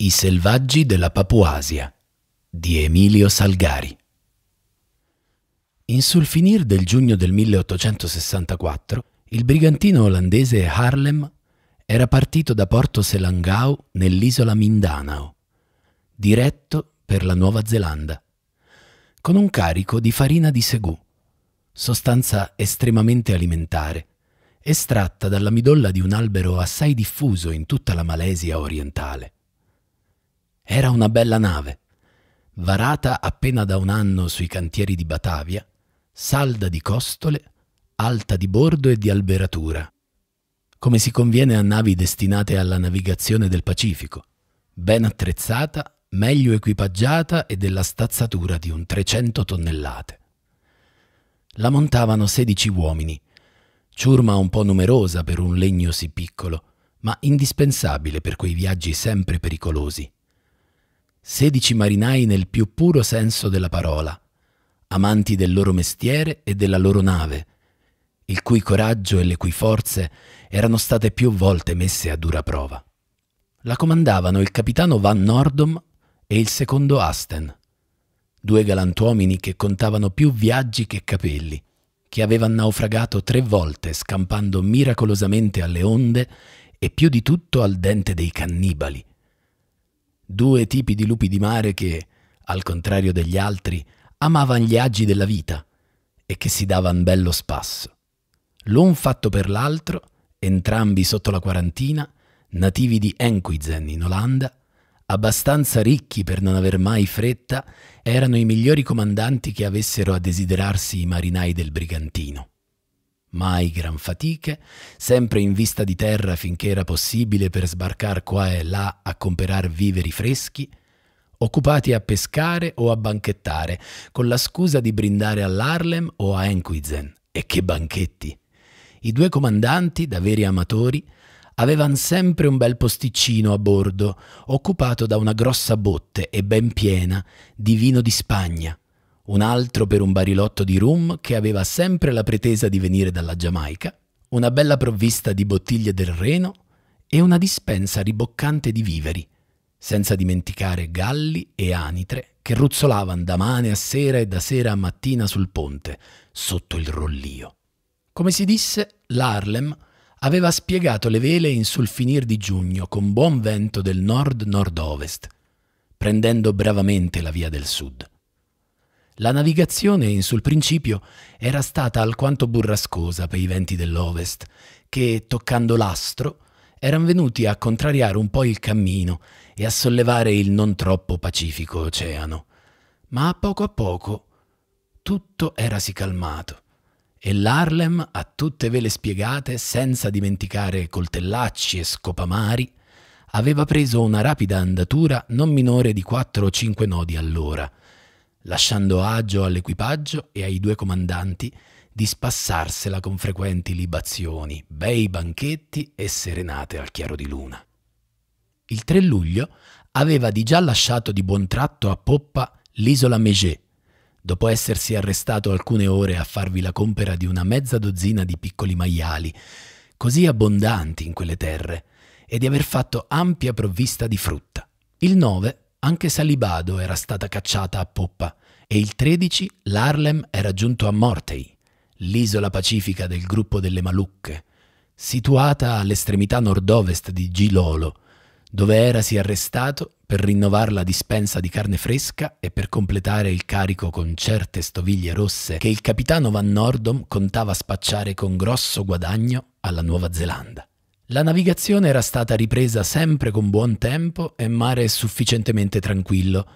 I selvaggi della Papuasia di Emilio Salgari. In sul finir del giugno del 1864, il brigantino olandese Harlem era partito da Porto Selangau nell'isola Mindanao, diretto per la Nuova Zelanda, con un carico di farina di segù, sostanza estremamente alimentare, estratta dalla midolla di un albero assai diffuso in tutta la Malesia orientale. Era una bella nave, varata appena da un anno sui cantieri di Batavia, salda di costole, alta di bordo e di alberatura, come si conviene a navi destinate alla navigazione del Pacifico, ben attrezzata, meglio equipaggiata e della stazzatura di un 300 tonnellate. La montavano 16 uomini, ciurma un po' numerosa per un legno sì piccolo, ma indispensabile per quei viaggi sempre pericolosi. 16 marinai nel più puro senso della parola, amanti del loro mestiere e della loro nave, il cui coraggio e le cui forze erano state più volte messe a dura prova. La comandavano il capitano Van Nordom e il secondo Asten, due galantuomini che contavano più viaggi che capelli, che avevano naufragato tre volte scampando miracolosamente alle onde e più di tutto al dente dei cannibali, due tipi di lupi di mare che, al contrario degli altri, amavano gli agi della vita e che si davano bello spasso. L'un fatto per l'altro, entrambi sotto la quarantina, nativi di Enquizen in Olanda, abbastanza ricchi per non aver mai fretta, erano i migliori comandanti che avessero a desiderarsi i marinai del brigantino mai gran fatiche, sempre in vista di terra finché era possibile per sbarcar qua e là a comperar viveri freschi, occupati a pescare o a banchettare, con la scusa di brindare all'Harlem o a Enquizen. E che banchetti! I due comandanti, da veri amatori, avevano sempre un bel posticino a bordo, occupato da una grossa botte e ben piena di vino di Spagna, un altro per un barilotto di rum che aveva sempre la pretesa di venire dalla Giamaica, una bella provvista di bottiglie del Reno e una dispensa riboccante di viveri, senza dimenticare galli e anitre che ruzzolavano da mane a sera e da sera a mattina sul ponte, sotto il rollio. Come si disse, l'Harlem aveva spiegato le vele in sul finir di giugno con buon vento del nord-nord-ovest, prendendo bravamente la via del sud. La navigazione in sul principio era stata alquanto burrascosa per i venti dell'ovest, che, toccando l'astro, eran venuti a contrariare un po' il cammino e a sollevare il non troppo pacifico oceano. Ma a poco a poco tutto era si calmato e l'Harlem, a tutte vele spiegate, senza dimenticare coltellacci e scopamari, aveva preso una rapida andatura non minore di 4 o 5 nodi all'ora, lasciando agio all'equipaggio e ai due comandanti di spassarsela con frequenti libazioni, bei banchetti e serenate al chiaro di luna. Il 3 luglio aveva di già lasciato di buon tratto a poppa l'isola Megé, dopo essersi arrestato alcune ore a farvi la compera di una mezza dozzina di piccoli maiali, così abbondanti in quelle terre, e di aver fatto ampia provvista di frutta. Il 9 anche Salibado era stata cacciata a poppa e il 13 l'Harlem era giunto a Mortei, l'isola pacifica del gruppo delle Malucche, situata all'estremità nord-ovest di Gilolo, dove erasi arrestato per rinnovare la dispensa di carne fresca e per completare il carico con certe stoviglie rosse che il capitano Van Nordom contava spacciare con grosso guadagno alla Nuova Zelanda. La navigazione era stata ripresa sempre con buon tempo e mare sufficientemente tranquillo,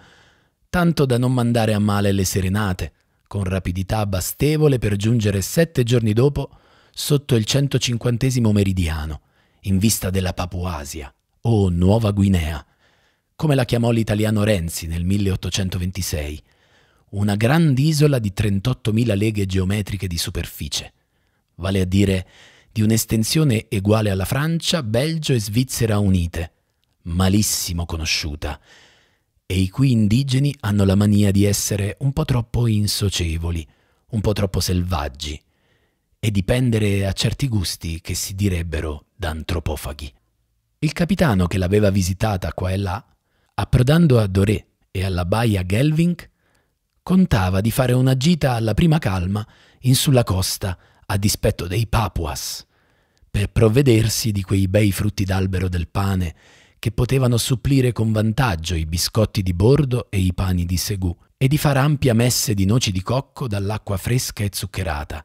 tanto da non mandare a male le serenate, con rapidità bastevole per giungere sette giorni dopo sotto il 150 meridiano, in vista della Papuasia, o Nuova Guinea, come la chiamò l'italiano Renzi nel 1826, una grand'isola di 38.000 leghe geometriche di superficie, vale a dire di un'estensione uguale alla Francia, Belgio e Svizzera unite, malissimo conosciuta, e i cui indigeni hanno la mania di essere un po' troppo insocievoli, un po' troppo selvaggi, e di pendere a certi gusti che si direbbero da antropofaghi. Il capitano che l'aveva visitata qua e là, approdando a Doré e alla baia Gelvink, contava di fare una gita alla prima calma in sulla costa a dispetto dei Papuas, per provvedersi di quei bei frutti d'albero del pane che potevano supplire con vantaggio i biscotti di bordo e i pani di segù, e di far ampia messe di noci di cocco dall'acqua fresca e zuccherata,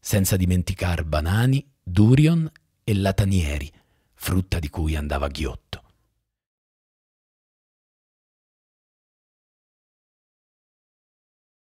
senza dimenticar banani, durion e latanieri, frutta di cui andava ghiotto.